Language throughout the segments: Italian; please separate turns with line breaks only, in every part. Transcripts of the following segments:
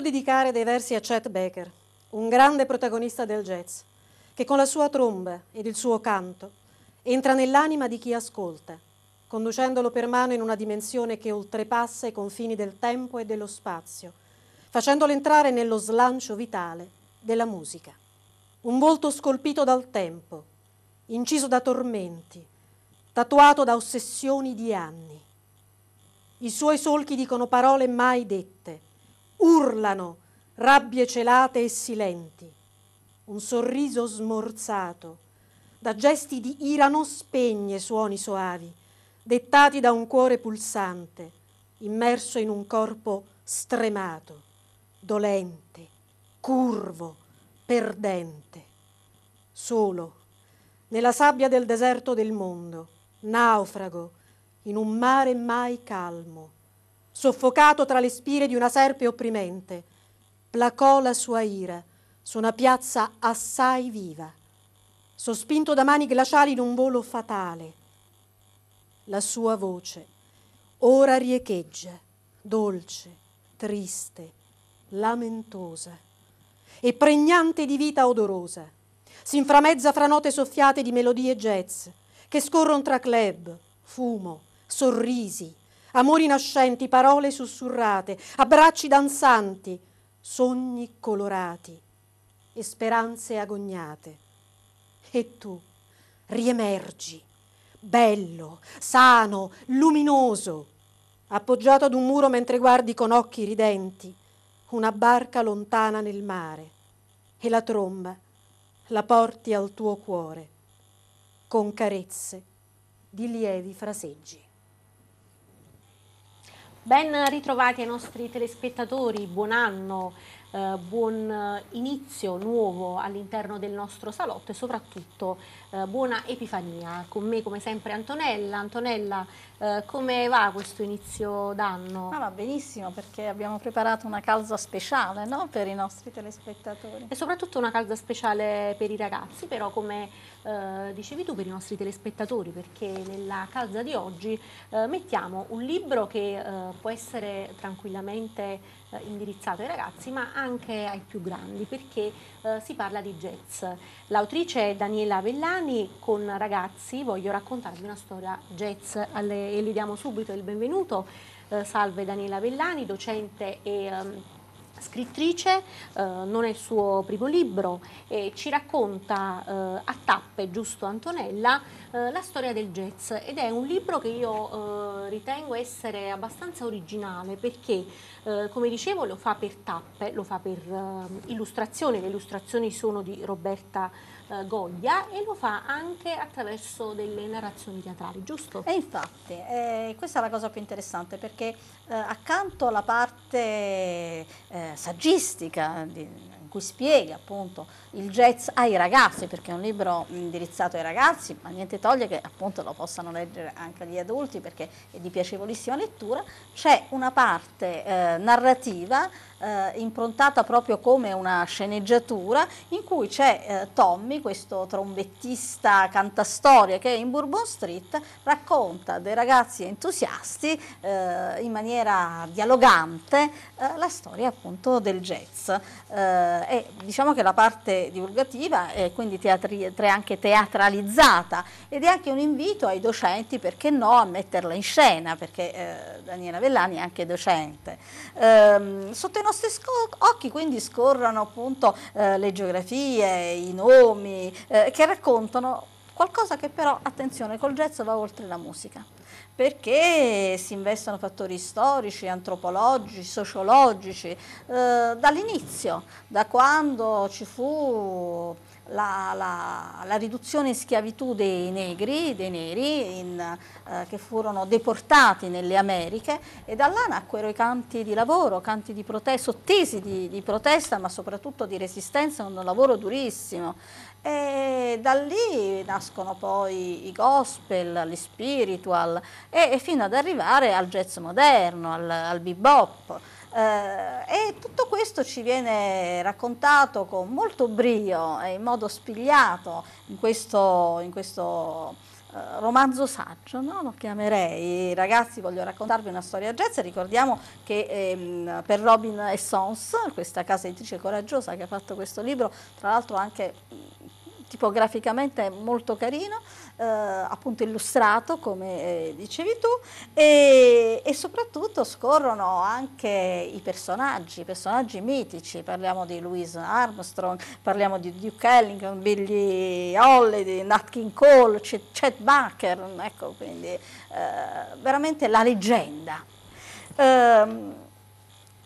voluto dedicare dei versi a Chet Baker, un grande protagonista del jazz, che con la sua tromba ed il suo canto entra nell'anima di chi ascolta, conducendolo per mano in una dimensione che oltrepassa i confini del tempo e dello spazio, facendolo entrare nello slancio vitale della musica. Un volto scolpito dal tempo, inciso da tormenti, tatuato da ossessioni di anni. I suoi solchi dicono parole mai dette, urlano, rabbie celate e silenti, un sorriso smorzato, da gesti di ira non spegne suoni soavi, dettati da un cuore pulsante, immerso in un corpo stremato, dolente, curvo, perdente. Solo, nella sabbia del deserto del mondo, naufrago, in un mare mai calmo soffocato tra le spire di una serpe opprimente, placò la sua ira su una piazza assai viva, sospinto da mani glaciali in un volo fatale. La sua voce ora riecheggia, dolce, triste, lamentosa e pregnante di vita odorosa. Si inframezza fra note soffiate di melodie jazz che scorrono tra club, fumo, sorrisi, amori nascenti, parole sussurrate, abbracci danzanti, sogni colorati e speranze agognate. E tu riemergi, bello, sano, luminoso, appoggiato ad un muro mentre guardi con occhi ridenti una barca lontana nel mare e la tromba la porti al tuo cuore con carezze di lievi fraseggi. Ben ritrovati ai nostri
telespettatori, buon anno, eh, buon inizio nuovo all'interno del nostro salotto e soprattutto eh, buona Epifania. Con me come sempre Antonella. Antonella eh, come va questo inizio d'anno? Ah, va benissimo perché abbiamo preparato una calza speciale no? per i nostri telespettatori. E soprattutto una calza speciale per i ragazzi, però come eh, dicevi tu per i nostri telespettatori, perché nella calza di oggi eh, mettiamo un libro che eh, può essere tranquillamente eh, indirizzato ai ragazzi ma anche ai più grandi perché si parla di jazz. L'autrice è Daniela Vellani con ragazzi voglio raccontarvi una storia jazz alle e gli diamo subito il benvenuto. Eh, salve Daniela Vellani, docente e um, scrittrice, eh, non è il suo primo libro, e ci racconta eh, a tappe, giusto Antonella, eh, la storia del jazz ed è un libro che io eh, ritengo essere abbastanza originale perché, eh, come dicevo, lo fa per tappe, lo fa per ehm, illustrazioni, le illustrazioni sono di Roberta eh, Goglia e lo fa anche attraverso delle narrazioni teatrali, giusto?
E infatti, eh, questa è la cosa più interessante perché eh, accanto alla parte eh, saggistica di, cui spiega appunto il jazz ai ragazzi, perché è un libro indirizzato ai ragazzi, ma niente toglie che appunto lo possano leggere anche gli adulti perché è di piacevolissima lettura, c'è una parte eh, narrativa eh, improntata proprio come una sceneggiatura in cui c'è eh, Tommy, questo trombettista cantastoria che è in Bourbon Street, racconta dei ragazzi entusiasti eh, in maniera dialogante eh, la storia appunto del jazz. Eh, e eh, diciamo che la parte divulgativa è quindi teatri, anche teatralizzata ed è anche un invito ai docenti, perché no, a metterla in scena, perché eh, Daniela Vellani è anche docente. Ehm, sotto i nostri occhi quindi scorrono appunto eh, le geografie, i nomi, eh, che raccontano Qualcosa che però, attenzione, col jazz va oltre la musica, perché si investono fattori storici, antropologici, sociologici, eh, dall'inizio, da quando ci fu la, la, la, riduzione in schiavitù dei negri, dei neri in, eh, che furono deportati nelle Americhe e da là nacquero i canti di lavoro, canti di protesta, sottesi di, di protesta ma soprattutto di resistenza, un lavoro durissimo e da lì nascono poi i gospel, gli spiritual e, e fino ad arrivare al jazz moderno, al, al bebop. Eh, e tutto questo ci viene raccontato con molto brio e in modo spigliato in questo, in questo eh, romanzo saggio, no? lo chiamerei. Ragazzi, voglio raccontarvi una storia jazz. Ricordiamo che ehm, per Robin Essence, questa casa editrice coraggiosa che ha fatto questo libro, tra l'altro anche tipograficamente molto carino, eh, appunto illustrato come eh, dicevi tu e, e, soprattutto scorrono anche i personaggi, i personaggi mitici, parliamo di Louise Armstrong, parliamo di Duke Ellington, Billy Holiday, Nat King Cole, Chet, Chet Baker, ecco quindi eh, veramente la leggenda. Eh,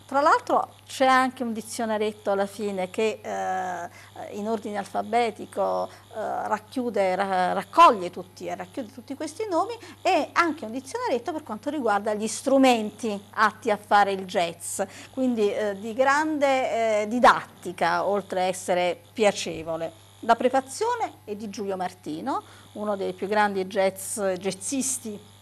tra l'altro c'è anche un dizionaretto alla fine che eh, in ordine alfabetico eh, racchiude, ra raccoglie tutti, eh, racchiude tutti questi nomi e anche un dizionaretto per quanto riguarda gli strumenti atti a fare il jazz, quindi eh, di grande eh, didattica oltre a essere piacevole. La prefazione è di Giulio Martino, uno dei più grandi jazz, jazzisti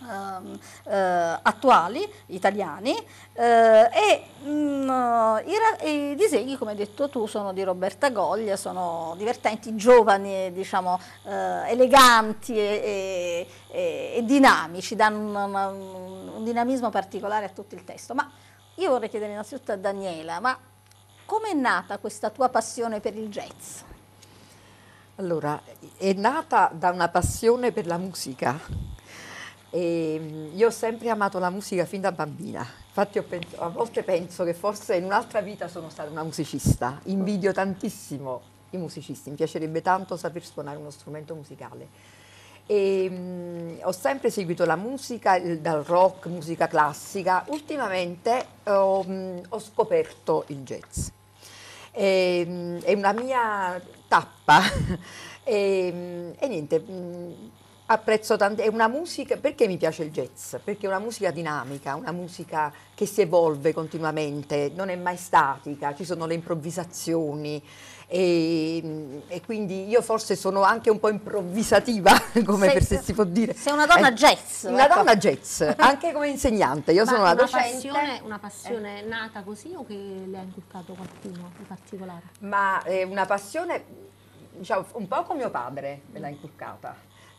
Ehm, eh, attuali italiani eh, e mh, mm, i, i, disegni come hai detto tu sono di Roberta Goglia sono divertenti, giovani diciamo eh, eleganti e, e, e, dinamici danno una, un dinamismo particolare a tutto il testo ma io vorrei chiedere innanzitutto a Daniela ma è nata questa tua passione per il jazz?
Allora, è nata da una passione per la musica e ehm, io ho sempre amato la musica fin da bambina, infatti penso, a volte penso che forse in un'altra vita sono stata una musicista, invidio tantissimo i musicisti, mi piacerebbe tanto saper suonare uno strumento musicale. E, ehm, mh, ho sempre seguito la musica, il, dal rock, musica classica, ultimamente ho, mh, ho scoperto il jazz. E, ehm, mh, è una mia tappa e, e niente, apprezzo tanto, è una musica, perché mi piace il jazz? Perché è una musica dinamica, una musica che si evolve continuamente, non è mai statica, ci sono le improvvisazioni e, mm, e quindi io forse sono anche un po' improvvisativa, come per se si può dire. Sei una donna eh, jazz. Una ecco. donna jazz, anche come insegnante, io Ma sono una, una docente.
Passione, una passione eh. nata così o che le ha inculcato qualcuno in particolare?
Ma è eh, una passione, diciamo, un po' come mio padre me l'ha inculcata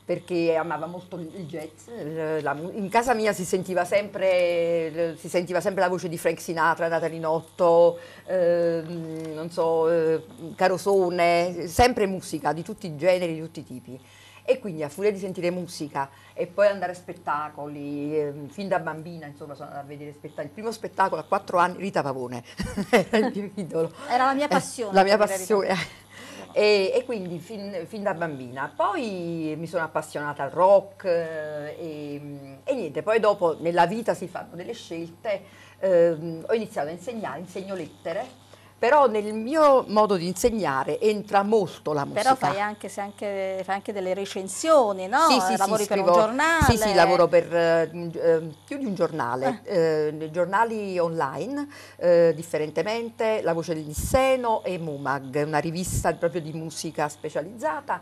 perché amava molto il jazz. in casa mia si sentiva sempre, si sentiva sempre la voce di Frank Sinatra, Natalinotto, ehm, non so, eh, Carosone, sempre musica di tutti i generi, di tutti i tipi. E quindi a furia di sentire musica e poi andare a spettacoli, eh, fin da bambina insomma sono andata a vedere spettacoli. Il primo spettacolo a quattro anni, Rita Pavone, era il mio idolo. Era la mia eh, passione. Eh, la mia passione. E, e quindi fin, fin, da bambina. Poi mi sono appassionata al rock eh, e, e niente, poi dopo nella vita si fanno delle scelte. Eh, ho iniziato a insegnare, insegno lettere però nel mio modo di insegnare entra molto la musica. Però fai
anche, anche, fai anche delle recensioni, no? Sì, sì, Lavori sì, per scrivo, un giornale. Sì, sì, lavoro
per eh, eh più di un giornale, ah. eh. Eh, giornali online, eh, differentemente La Voce del Nisseno e Mumag, una rivista proprio di musica specializzata.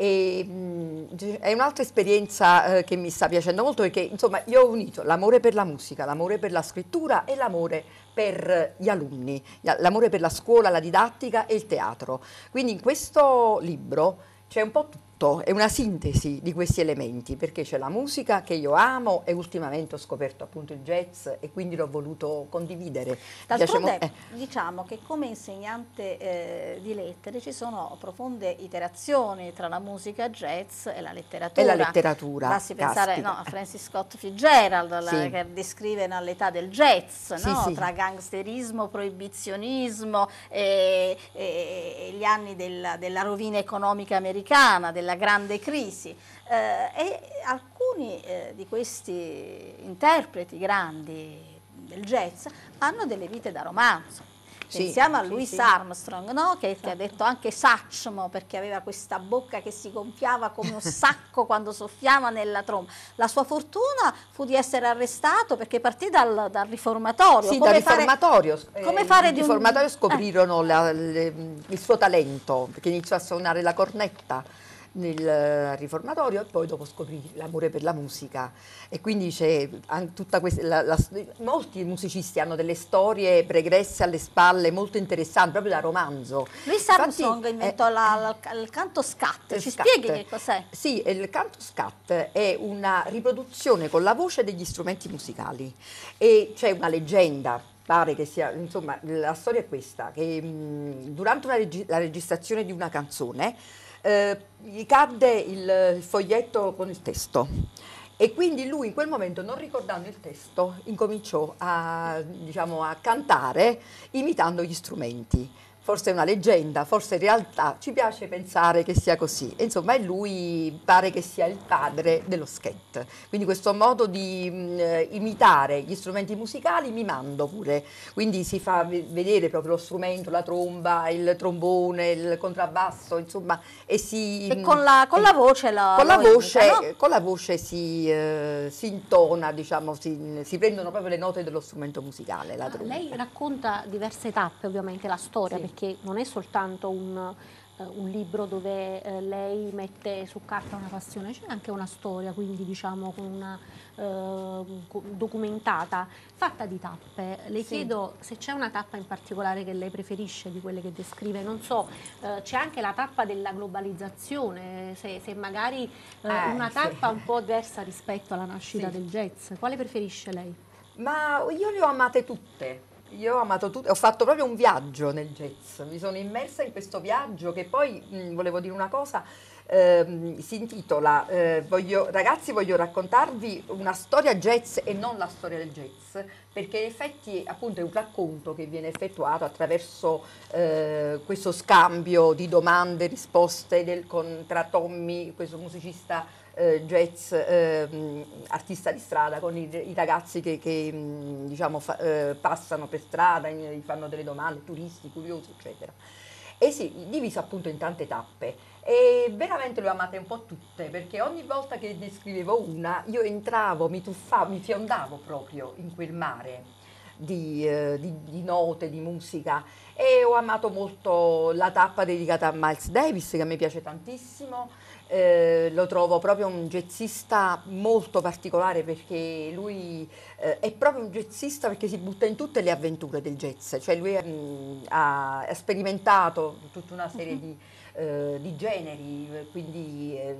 E, mh, è un'altra esperienza eh, che mi sta piacendo molto perché insomma io ho unito l'amore per la musica, l'amore per la scrittura e l'amore per gli alunni, l'amore per la scuola, la didattica e il teatro. Quindi in questo libro c'è un po' tutto tutto, è una sintesi di questi elementi, perché c'è la musica che io amo e ultimamente ho scoperto appunto il jazz e quindi l'ho voluto condividere. D'altronde eh.
diciamo che come insegnante eh, di lettere ci sono profonde iterazioni tra la musica jazz e la letteratura. E la letteratura. Basti pensare no, a Francis Scott Fitzgerald sì. che descrive all'età del jazz, sì, no? sì. tra gangsterismo, proibizionismo e, eh, e, eh, e gli anni della, della rovina economica americana, della della grande crisi eh, e alcuni eh, di questi interpreti grandi del jazz hanno delle vite da romanzo. Pensiamo sì, a Louis sì, sì. Armstrong, no? che, esatto. ha certo. detto anche Sacchmo perché aveva questa bocca che si gonfiava come un sacco quando soffiava nella tromba. La sua fortuna fu di essere arrestato perché partì dal, dal riformatorio. Sì, come dal fare,
riformatorio. Eh, come fare di riformatorio un... Eh. scoprirono eh. la, le, il suo talento perché iniziò a suonare la cornetta nel eh, riformatorio e poi dopo scoprì l'amore per la musica e quindi c'è tutta questa la, la, molti musicisti hanno delle storie pregresse alle spalle molto interessanti proprio da romanzo
Louis Armstrong eh, inventò eh, la, il canto scat eh, ci scat. spieghi che
cos'è? Sì, il canto scat è una riproduzione con la voce degli strumenti musicali e c'è una leggenda pare che sia, insomma, la storia è questa, che mh, mm, durante regi la registrazione di una canzone eh, gli cadde il, foglietto con il testo. E quindi lui in quel momento, non ricordando il testo, incominciò a, diciamo, a cantare imitando gli strumenti forse è una leggenda, forse in realtà ci piace pensare che sia così. insomma, lui pare che sia il padre dello sketch. Quindi questo modo di mh, mm, eh, imitare gli strumenti musicali mi mando pure. Quindi si fa vedere proprio lo strumento, la tromba, il trombone, il contrabbasso, insomma, e si e mm, con la, con la eh, voce la con la voce, imita, no? con la voce si, eh, si intona, diciamo, si, si, prendono proprio le note dello strumento musicale, la ah, tromba.
lei racconta diverse tappe, ovviamente, la storia sì perché non è soltanto un, eh, un libro dove eh, lei mette su carta una passione, c'è anche una storia, quindi diciamo una eh, documentata, fatta di tappe. Le sì. chiedo se c'è una tappa in particolare che lei preferisce di quelle che descrive, non so, eh, c'è anche la tappa della globalizzazione, se, se magari eh, eh, una tappa sì. un po' diversa
rispetto alla nascita sì. del jazz, quale preferisce lei? Ma io le ho amate tutte, io ho amato tutto, ho fatto proprio un viaggio nel jazz, mi sono immersa in questo viaggio che poi mh, mm, volevo dire una cosa, eh, si intitola eh, voglio, Ragazzi voglio raccontarvi una storia jazz e non la storia del jazz, perché in effetti appunto è un racconto che viene effettuato attraverso eh, questo scambio di domande, e risposte del, con, tra Tommy, questo musicista eh, jazz eh, artista di strada con i, i ragazzi che, che mm, diciamo, fa, eh, passano per strada, gli fanno delle domande, turisti, curiosi, eccetera. E sì, diviso appunto in tante tappe. E veramente le ho amate un po' tutte, perché ogni volta che ne scrivevo una, io entravo, mi tuffavo, mi fiondavo proprio in quel mare. Di, eh, di, di, note, di musica e ho amato molto la tappa dedicata a Miles Davis che a me piace tantissimo eh, lo trovo proprio un jazzista molto particolare perché lui eh, è proprio un jazzista perché si butta in tutte le avventure del jazz, cioè lui mh, mm, ha, ha, sperimentato tutta una serie mm-hmm. di eh, di generi, eh, quindi eh,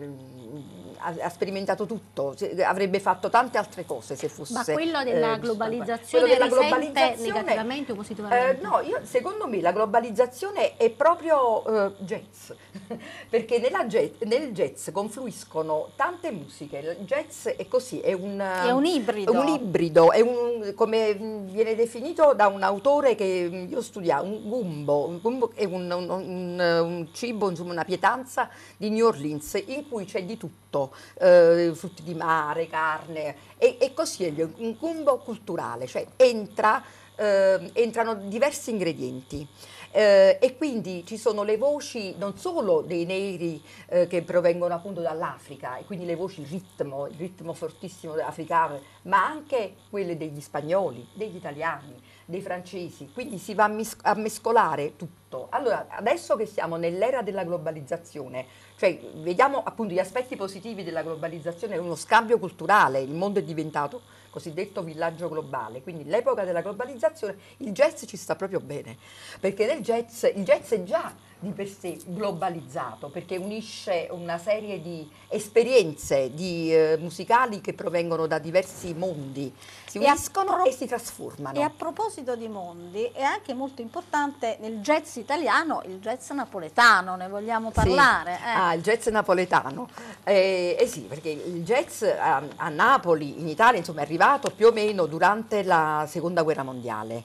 ha, ha, sperimentato tutto, avrebbe fatto tante altre cose se fosse... Ma quello della eh, globalizzazione quello della globalizzazione, negativamente o positivamente? Eh, no, io, secondo me la globalizzazione è proprio eh, jazz, perché jazz, nel jazz confluiscono tante musiche, il jazz è così, è un, è un ibrido, un ibrido è un, come mm, viene definito da un autore che mm, io studiavo, un gumbo, un gumbo è un, un cibo Consum, una pietanza di New Orleans in cui c'è di tutto, eh, frutti di mare, carne e, e così è un combo culturale, cioè entra, eh, entrano diversi ingredienti. Eh, e quindi ci sono le voci non solo dei neri eh, che provengono appunto dall'Africa, e quindi le voci ritmo, il ritmo fortissimo africano, ma anche quelle degli spagnoli, degli italiani, dei francesi, quindi si va a, mis- a mescolare tutto fatto? Allora, adesso che siamo nell'era della globalizzazione, cioè vediamo appunto gli aspetti positivi della globalizzazione, uno scambio culturale, il mondo è diventato cosiddetto villaggio globale, quindi l'epoca della globalizzazione, il jazz ci sta proprio bene, perché nel jazz, il jazz è già di per sé globalizzato, perché unisce una serie di esperienze di, eh, musicali che provengono da diversi mondi, si uniscono e, pro- e si trasformano. E a proposito di
mondi, è anche molto importante nel jazz italiano, il jazz napoletano, ne vogliamo parlare? Sì. Eh. Ah,
il jazz napoletano. Eh, eh, sì, perché il jazz a, a Napoli, in Italia, insomma, è arrivato più o meno durante la Seconda Guerra Mondiale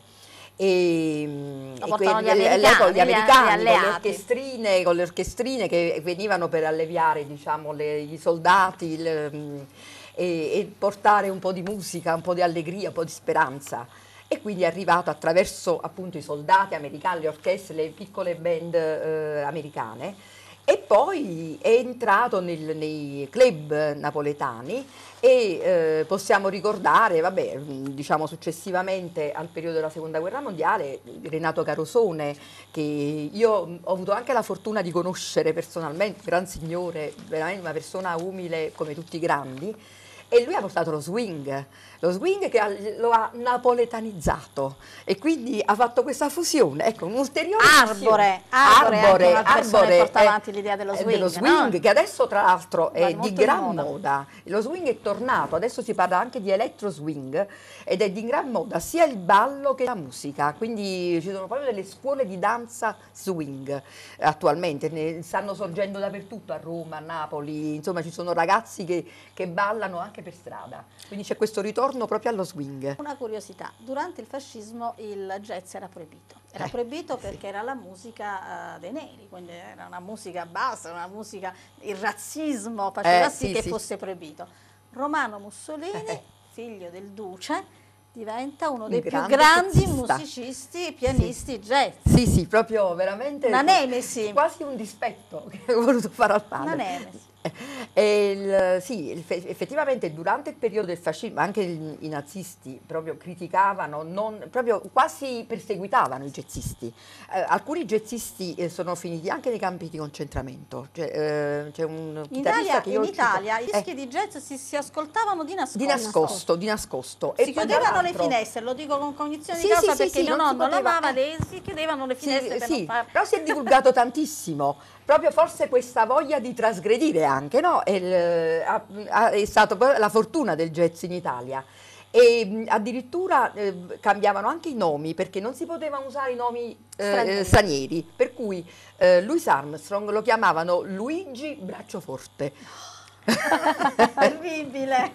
e, mm, e quindi, gli americani, con gli americani gli con, con, le orchestrine, che venivano per alleviare diciamo, le, i soldati il, mm, e, e portare un po' di musica, un po' di allegria, un po' di speranza e quindi è arrivato attraverso appunto i soldati americani, le orchestre, le piccole band eh, americane e poi è entrato nel, nei club napoletani e eh, possiamo ricordare, vabbè, diciamo successivamente al periodo della seconda guerra mondiale, Renato Carosone, che io mm, ho avuto anche la fortuna di conoscere personalmente, un gran signore, veramente una persona umile come tutti i grandi, e lui ha portato lo swing lo swing che lo ha napoletanizzato e quindi ha fatto questa fusione, ecco un'ulteriore arbore, arbore, arbore, arbore porta avanti
l'idea dello eh, swing, dello swing no?
che adesso tra l'altro è di gran moda. moda. lo swing è tornato, adesso si parla anche di electro swing ed è di gran moda sia il ballo che la musica, quindi ci sono proprio delle scuole di danza swing eh, attualmente, ne stanno sorgendo dappertutto a Roma, a Napoli, insomma ci sono ragazzi che, che ballano anche per strada, quindi c'è questo ritorno ritorno proprio allo swing.
Una curiosità, durante il fascismo il jazz era proibito. Era eh, proibito perché sì. era la musica uh, dei neri, quindi era una musica bassa, una musica... il razzismo faceva eh, sì, sì, che sì. fosse proibito. Romano Mussolini, eh, eh. figlio del duce, diventa uno dei grande più grandi pizzista.
musicisti e pianisti sì. jazz. Sì, sì, proprio veramente... Una nemesi. Quasi un dispetto che ho voluto fare al padre. Una nemesi. Il, sì, effettivamente durante il periodo del fascismo anche i nazisti proprio criticavano, non, proprio quasi perseguitavano i jazzisti. Eh, alcuni jazzisti eh, sono finiti anche nei campi di concentramento. Cioè, eh, c'è un in Italia, che in Italia i dischi
eh, di jazz si, si, ascoltavano di nascosto. Di nascosto,
di nascosto. Si chiudevano le finestre,
lo dico con cognizione sì, di causa sì, perché sì, mio nonno poteva... lavava, eh. le, si chiudevano le finestre. Sì, sì. Far... però si è divulgato
tantissimo proprio forse questa voglia di trasgredire anche, no? è, è stata la fortuna del jazz in Italia e mm, addirittura eh, cambiavano anche i nomi perché non si potevano usare i nomi eh, eh, stranieri, per cui eh, Louis Armstrong lo chiamavano Luigi Braccio Forte.
terribile.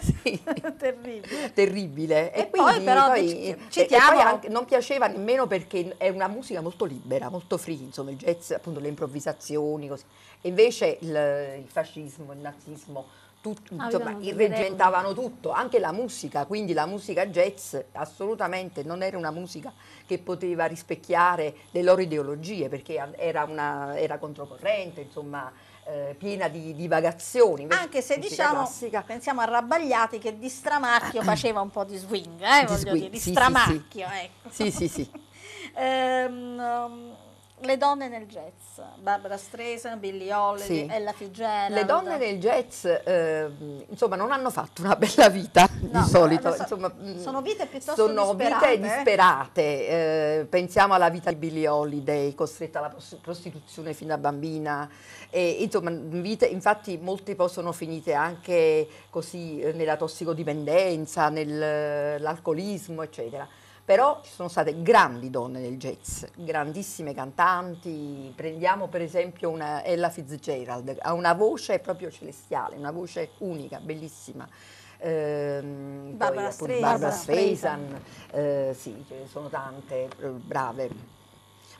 Sì. terribile. terribile. E, e quindi, poi però poi, citiamo... Anche, non piaceva nemmeno perché è una musica molto libera, molto free, insomma il jazz, appunto le improvvisazioni, così. E invece il, il fascismo, il nazismo, tutto, ah, insomma, irreggentavano tutto, anche la musica, quindi la musica jazz assolutamente non era una musica che poteva rispecchiare le loro ideologie perché era, una, era controcorrente, insomma eh, piena di divagazioni. Anche se diciamo, classica. pensiamo a Rabbagliati che di Stramacchio faceva un po' di swing, eh, di, swing. Dire, di sì, Stramacchio, sì, ecco. Sì, sì, sì.
ehm, um, le donne nel jazz, Barbara Streisand, Billie Holiday, sì. Ella Fitzgerald. Le donne nel
jazz, eh, insomma, non hanno fatto una bella vita no, di solito. So, insomma, sono vite mm, piuttosto sono disperate. Vite eh. disperate. Eh, pensiamo alla vita di Billie Holiday, costretta alla prostituzione fin da bambina. E, insomma, vite, infatti molte poi sono finite anche così eh, nella tossicodipendenza, nell'alcolismo, eh, eccetera però ci sono state grandi donne nel jazz, grandissime cantanti, prendiamo per esempio una Ella Fitzgerald, ha una voce proprio celestiale, una voce unica, bellissima. Eh, Barbara, Streisand, Barbara Streisand. Eh, sì, ce ne sono tante eh, brave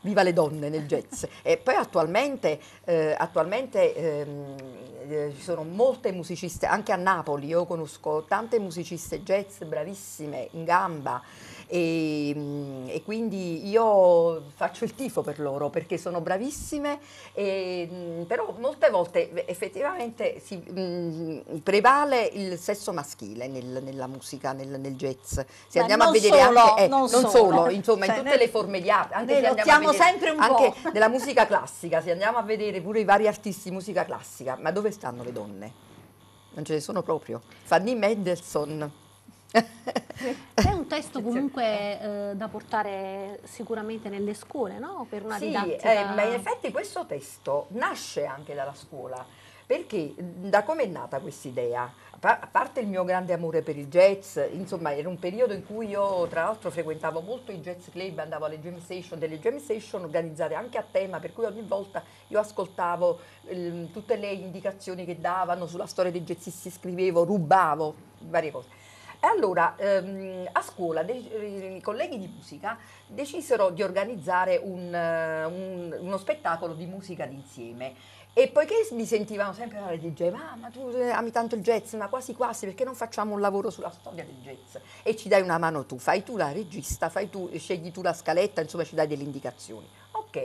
viva le donne nel jazz. e poi attualmente, eh, attualmente ehm, eh, ci sono molte musiciste, anche a Napoli io conosco tante musiciste jazz bravissime, in gamba e, ehm, e, quindi io faccio il tifo per loro perché sono bravissime, e, ehm, però molte volte effettivamente si, mh, mhmm, prevale il sesso maschile nel, nella musica, nel, nel jazz. Se Ma andiamo a vedere solo, anche, eh, non, non solo, solo, insomma cioè, in tutte nel, le forme di arte, anche, se andiamo vedere, sempre un anche po'. nella musica classica, se andiamo a vedere pure i vari artisti musica classica, ma dove stanno le donne? Non ce ne sono proprio. Fanny Mendelssohn
è un testo comunque eh, da portare sicuramente nelle scuole, no? Per una sì, didattica... eh, ma in
effetti questo testo nasce anche dalla scuola, perché da come è nata questa idea? A parte il mio grande amore per il jazz, insomma era un periodo in cui io tra l'altro frequentavo molto i jazz club, andavo alle jam station, delle jam station organizzate anche a tema, per cui ogni volta io ascoltavo eh, tutte le indicazioni che davano sulla storia dei jazzisti, scrivevo, rubavo, varie cose. E allora ehm, a scuola dei, i colleghi di musica decisero di organizzare un, un, uno spettacolo di musica d'insieme. E poiché mi sentivano sempre fare di DJ, ah, ma tu eh, ami tanto il jazz, ma quasi quasi, perché non facciamo un lavoro sulla storia del jazz? E ci dai una mano tu, fai tu la regista, fai tu, eh, scegli tu la scaletta, insomma ci dai delle indicazioni. Ok,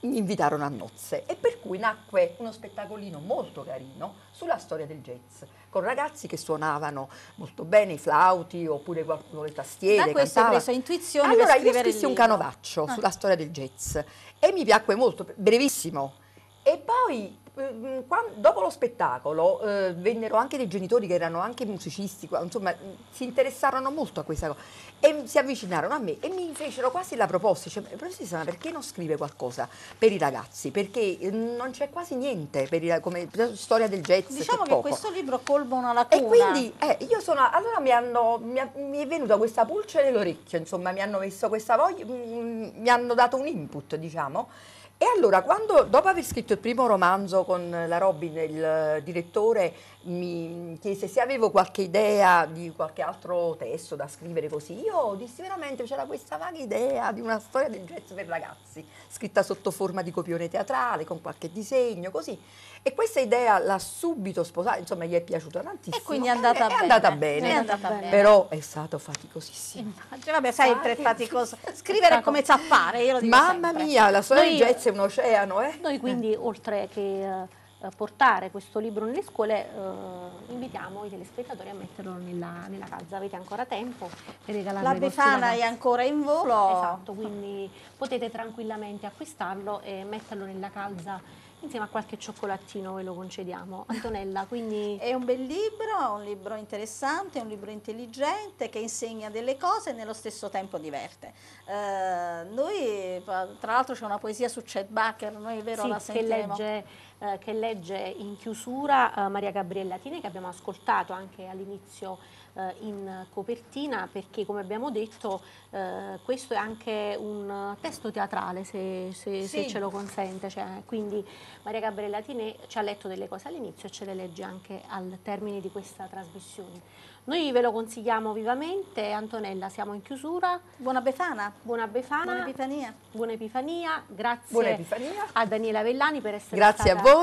mi invitarono a nozze e per cui nacque uno spettacolino molto carino sulla storia del jazz con ragazzi che suonavano molto bene i flauti oppure qualcuno le tastiere. Da questo cantava. hai preso
intuizione Allora io scrissi un canovaccio
ah. sulla storia del jazz e mi piacque molto, brevissimo. E poi Ehm, mm, quando, dopo lo spettacolo eh, vennero anche dei genitori che erano anche musicisti, insomma mm, si interessarono molto a questa cosa e si avvicinarono a me e mi fecero quasi la proposta, cioè, professoressa ma perché non scrive qualcosa per i ragazzi? Perché mm, non c'è quasi niente per i, come storia del jazz. Diciamo che poco. questo libro colma una lacuna. E quindi eh, io sono, allora mi, hanno, mi, mi è venuta questa pulce nell'orecchio, insomma mi hanno messo questa voglia, mi hanno dato un input diciamo e allora, quando, dopo aver scritto il primo romanzo con la Robin, il direttore mi chiese se avevo qualche idea di qualche altro testo da scrivere così. Io dissi veramente c'era questa vaga idea di una storia del jazz per ragazzi, scritta sotto forma di copione teatrale, con qualche disegno, così. E questa idea l'ha subito sposata, insomma gli è piaciuta tantissimo. E quindi è andata, eh, è, bene. È andata, bene. È andata bene. Però è stato faticosissimo.
Cioè, vabbè, sai, è faticoso. Scrivere è come zappare, io lo dico Mamma sempre. mia, la storia del jazz è un oceano, eh? Noi quindi,
oltre che... Eh, eh, portare questo libro nelle scuole, eh, invitiamo i telespettatori a metterlo nella, nella calza. Avete ancora tempo per regalarlo. La Befana è ancora in volo. Esatto, quindi potete tranquillamente acquistarlo e metterlo nella calza
insieme a qualche cioccolatino ve lo concediamo. Antonella, quindi... È un bel libro, un libro interessante, un libro intelligente che insegna delle cose e nello stesso tempo diverte. Eh, noi, tra l'altro c'è una poesia su Chet Bacher, noi è vero sì, la
sentiamo Che legge, eh, che legge in chiusura eh, Maria Gabriella Tine che abbiamo ascoltato anche all'inizio eh, in copertina perché come abbiamo detto eh, questo è anche un testo teatrale se, se, sì. se ce lo consente, cioè, quindi Maria Gabriella Tinè ci ha letto delle cose all'inizio e ce le legge anche al termine di questa trasmissione. Noi ve lo consigliamo vivamente, Antonella, siamo in chiusura. Buona Befana. Buona Befana. Buona Epifania. Buona Epifania. Grazie Buona Epifania. a Daniela Vellani per essere Grazie stata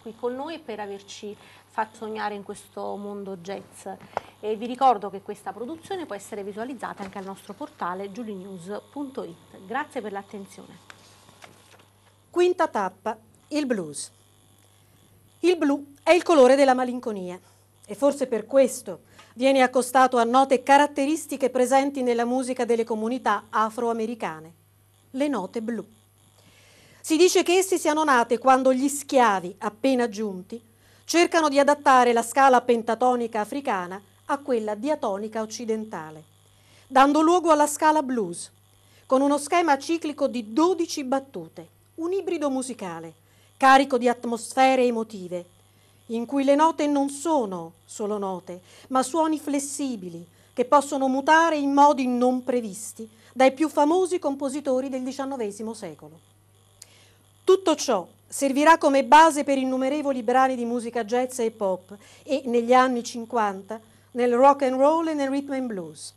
qui con noi e per averci far sognare in questo mondo jazz. E vi ricordo che questa produzione può essere visualizzata anche al nostro portale giulinews.it. Grazie per l'attenzione.
Quinta tappa, il blues. Il blu è il colore della malinconia e forse per questo viene accostato a note caratteristiche presenti nella musica delle comunità afroamericane, le note blu. Si dice che essi siano nate quando gli schiavi appena giunti cercano di adattare la scala pentatonica africana a quella diatonica occidentale, dando luogo alla scala blues, con uno schema ciclico di 12 battute, un ibrido musicale, carico di atmosfere emotive, in cui le note non sono solo note, ma suoni flessibili che possono mutare in modi non previsti dai più famosi compositori del XIX secolo. Tutto ciò Servirà come base per innumerevoli brani di musica jazz e pop e, negli anni 50, nel rock and roll e nel rhythm and blues.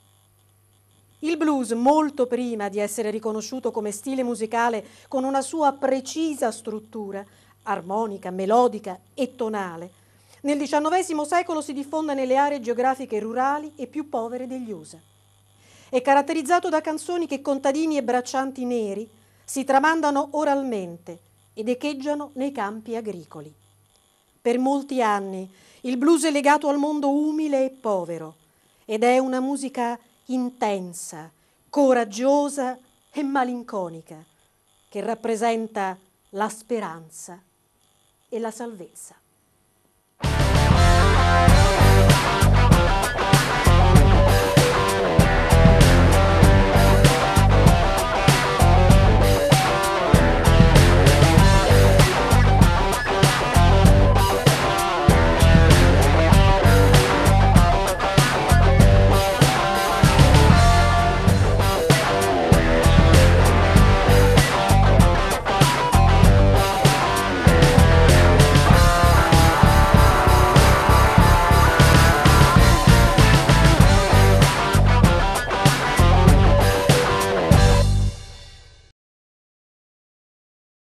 Il blues, molto prima di essere riconosciuto come stile musicale con una sua precisa struttura, armonica, melodica e tonale, nel XIX secolo si diffonde nelle aree geografiche rurali e più povere degli USA. È caratterizzato da canzoni che contadini e braccianti neri si tramandano oralmente, ed echeggiano nei campi agricoli. Per molti anni il blues è legato al mondo umile e povero ed è una musica intensa, coraggiosa e malinconica che rappresenta la speranza e la salvezza.